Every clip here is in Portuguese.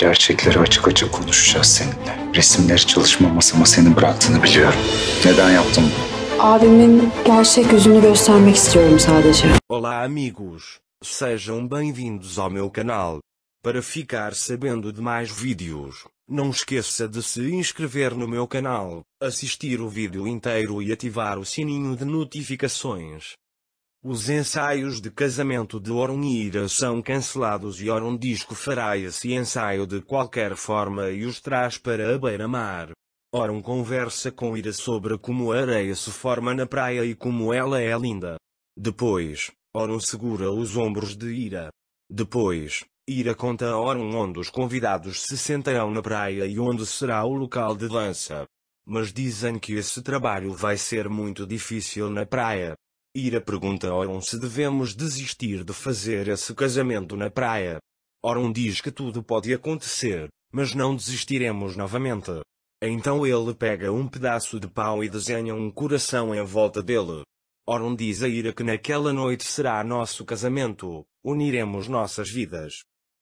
Gerçekleri açık açık konuşacağız seninle. Resimleri çalışma masama bıraktığını biliyorum. Neden Abimin gerçek yüzünü göstermek istiyorum sadece. Olá amigos, sejam bem-vindos ao meu canal. Para ficar sabendo de mais vídeos, não esqueça de se inscrever no meu canal, assistir o vídeo inteiro e ativar o sininho de notificações. Os ensaios de casamento de e Ira são cancelados e diz que fará esse ensaio de qualquer forma e os traz para a beira-mar. Orun conversa com Ira sobre como a areia se forma na praia e como ela é linda. Depois, Orun segura os ombros de Ira. Depois, Ira conta a Orun onde os convidados se sentarão na praia e onde será o local de dança. Mas dizem que esse trabalho vai ser muito difícil na praia, Ira pergunta a Oron se devemos desistir de fazer esse casamento na praia. Oron diz que tudo pode acontecer, mas não desistiremos novamente. Então ele pega um pedaço de pau e desenha um coração em volta dele. Oron diz a Ira que naquela noite será nosso casamento, uniremos nossas vidas.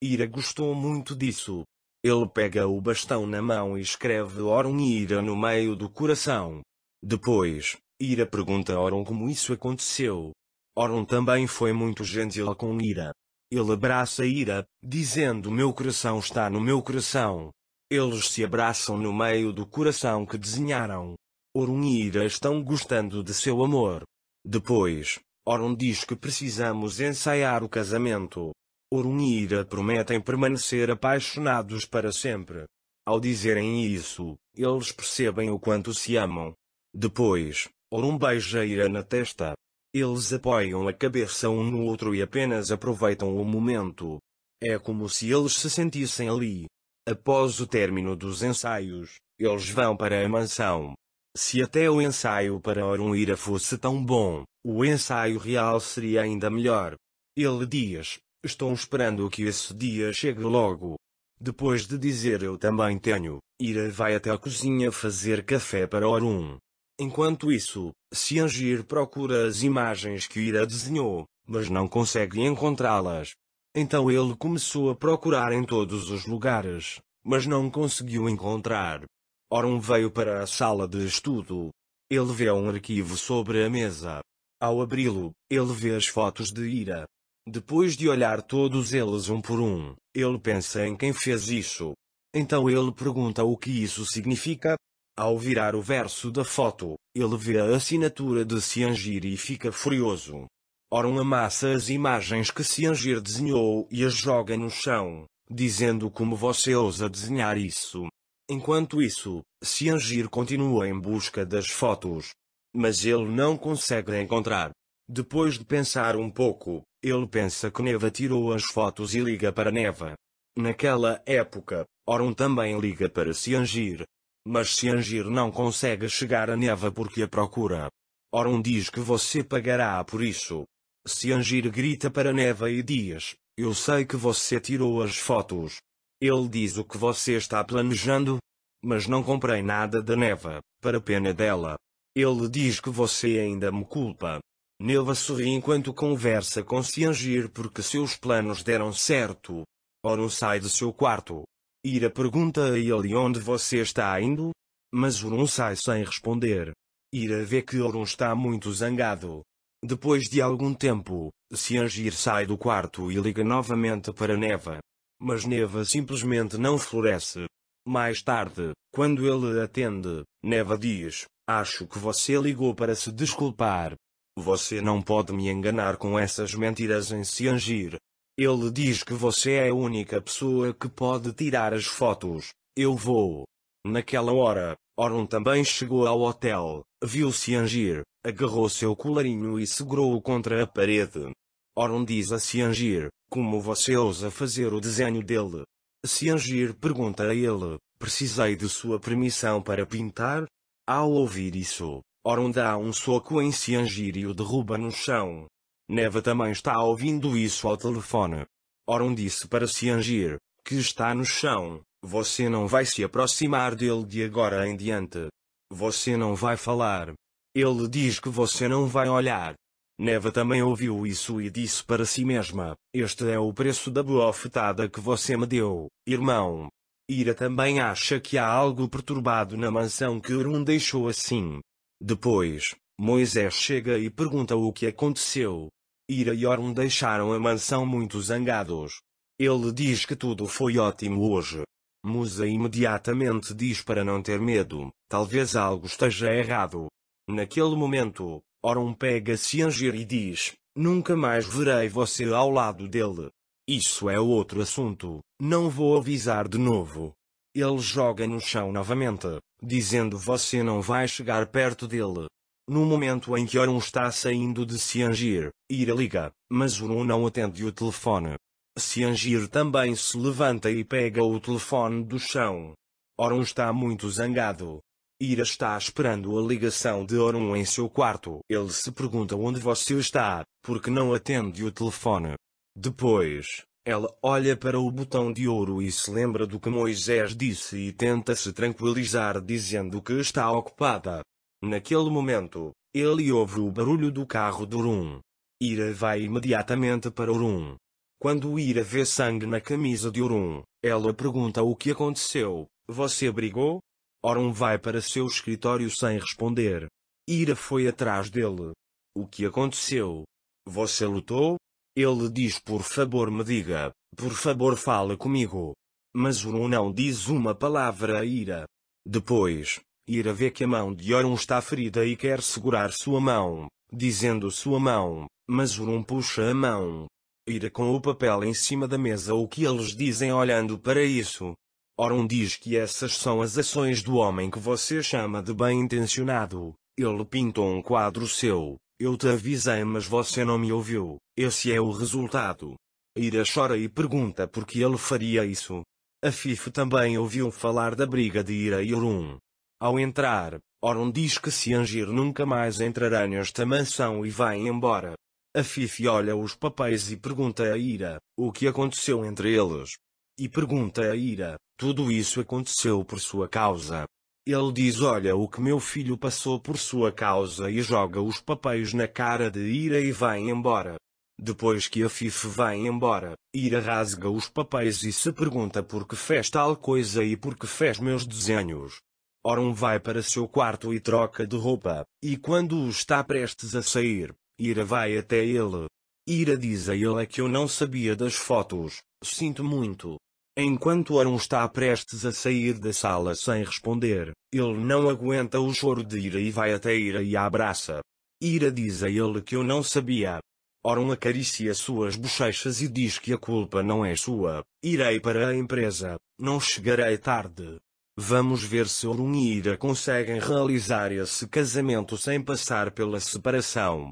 Ira gostou muito disso. Ele pega o bastão na mão e escreve Oron e Ira no meio do coração. Depois, Ira pergunta a Oron como isso aconteceu. Oron também foi muito gentil com Ira. Ele abraça Ira, dizendo: Meu coração está no meu coração. Eles se abraçam no meio do coração que desenharam. Oron e Ira estão gostando de seu amor. Depois, Oron diz que precisamos ensaiar o casamento. Oron e Ira prometem permanecer apaixonados para sempre. Ao dizerem isso, eles percebem o quanto se amam. Depois, ou um beijeira na testa. Eles apoiam a cabeça um no outro e apenas aproveitam o momento. É como se eles se sentissem ali. Após o término dos ensaios, eles vão para a mansão. Se até o ensaio para ira fosse tão bom, o ensaio real seria ainda melhor. Ele diz: Estou esperando que esse dia chegue logo. Depois de dizer eu também tenho, Ira vai até a cozinha fazer café para Orun. Enquanto isso, Siangir procura as imagens que Ira desenhou, mas não consegue encontrá-las. Então ele começou a procurar em todos os lugares, mas não conseguiu encontrar. Orum veio para a sala de estudo. Ele vê um arquivo sobre a mesa. Ao abri-lo, ele vê as fotos de Ira. Depois de olhar todos eles um por um, ele pensa em quem fez isso. Então ele pergunta o que isso significa, ao virar o verso da foto, ele vê a assinatura de Siangir e fica furioso. Oron amassa as imagens que Siangir desenhou e as joga no chão, dizendo como você ousa desenhar isso. Enquanto isso, Siangir continua em busca das fotos. Mas ele não consegue encontrar. Depois de pensar um pouco, ele pensa que Neva tirou as fotos e liga para Neva. Naquela época, Oron também liga para Siangir, mas se Angir não consegue chegar a neva porque a procura, Orun diz que você pagará por isso. Se Angir grita para Neva e diz, eu sei que você tirou as fotos. Ele diz o que você está planejando. Mas não comprei nada da Neva, para pena dela. Ele diz que você ainda me culpa. Neva sorri enquanto conversa com Siangir porque seus planos deram certo. Orun sai de seu quarto, Ira pergunta a ele onde você está indo, mas Orun sai sem responder. Ira vê que Orun está muito zangado. Depois de algum tempo, Siangir sai do quarto e liga novamente para Neva. Mas Neva simplesmente não floresce. Mais tarde, quando ele atende, Neva diz, acho que você ligou para se desculpar. Você não pode me enganar com essas mentiras em Siangir. Ele diz que você é a única pessoa que pode tirar as fotos. Eu vou. Naquela hora, Orun também chegou ao hotel, viu-se Angir, agarrou seu colarinho e segurou-o contra a parede. Orun diz a Siangir, como você ousa fazer o desenho dele? Siangir pergunta a ele, precisei de sua permissão para pintar? Ao ouvir isso, Orun dá um soco em Siangir e o derruba no chão. Neva também está ouvindo isso ao telefone. Oron disse para angir que está no chão, você não vai se aproximar dele de agora em diante. Você não vai falar. Ele diz que você não vai olhar. Neva também ouviu isso e disse para si mesma, este é o preço da bofetada que você me deu, irmão. Ira também acha que há algo perturbado na mansão que Urun deixou assim. Depois, Moisés chega e pergunta o que aconteceu. Ira e Orm deixaram a mansão muito zangados. Ele diz que tudo foi ótimo hoje. Musa imediatamente diz para não ter medo, talvez algo esteja errado. Naquele momento, Orm pega Siangir e diz, nunca mais verei você ao lado dele. Isso é outro assunto, não vou avisar de novo. Ele joga no chão novamente, dizendo você não vai chegar perto dele. No momento em que Orun está saindo de Siangir, Ira liga, mas Orun não atende o telefone. Siangir também se levanta e pega o telefone do chão. Orun está muito zangado. Ira está esperando a ligação de Orun em seu quarto. Ele se pergunta onde você está, porque não atende o telefone. Depois, ela olha para o botão de ouro e se lembra do que Moisés disse e tenta se tranquilizar dizendo que está ocupada. Naquele momento, ele ouve o barulho do carro de Urum. Ira vai imediatamente para Urum. Quando Ira vê sangue na camisa de Urum, ela pergunta o que aconteceu. Você brigou? Orun vai para seu escritório sem responder. Ira foi atrás dele. O que aconteceu? Você lutou? Ele diz por favor me diga, por favor fale comigo. Mas Urum não diz uma palavra a Ira. Depois, Ira vê que a mão de Orun está ferida e quer segurar sua mão, dizendo sua mão, mas Orun puxa a mão. Ira com o papel em cima da mesa o que eles dizem olhando para isso. Orun diz que essas são as ações do homem que você chama de bem intencionado. Ele pintou um quadro seu. Eu te avisei mas você não me ouviu. Esse é o resultado. Ira chora e pergunta por que ele faria isso. A Fife também ouviu falar da briga de Ira e Orun. Ao entrar, Oron diz que se Angir nunca mais entrará nesta mansão e vai embora. A Fifi olha os papéis e pergunta a Ira, o que aconteceu entre eles. E pergunta a Ira, tudo isso aconteceu por sua causa. Ele diz olha o que meu filho passou por sua causa e joga os papéis na cara de Ira e vai embora. Depois que a Fife vai embora, Ira rasga os papéis e se pergunta por que fez tal coisa e por que fez meus desenhos. Orum vai para seu quarto e troca de roupa, e quando está prestes a sair, Ira vai até ele. Ira diz a ele que eu não sabia das fotos, sinto muito. Enquanto Orum está prestes a sair da sala sem responder, ele não aguenta o choro de Ira e vai até Ira e a abraça. Ira diz a ele que eu não sabia. Orum acaricia suas bochechas e diz que a culpa não é sua. Irei para a empresa, não chegarei tarde. Vamos ver se Orun e Ira conseguem realizar esse casamento sem passar pela separação.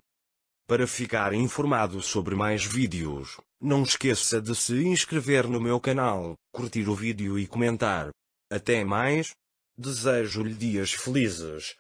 Para ficar informado sobre mais vídeos, não esqueça de se inscrever no meu canal, curtir o vídeo e comentar. Até mais! Desejo-lhe dias felizes.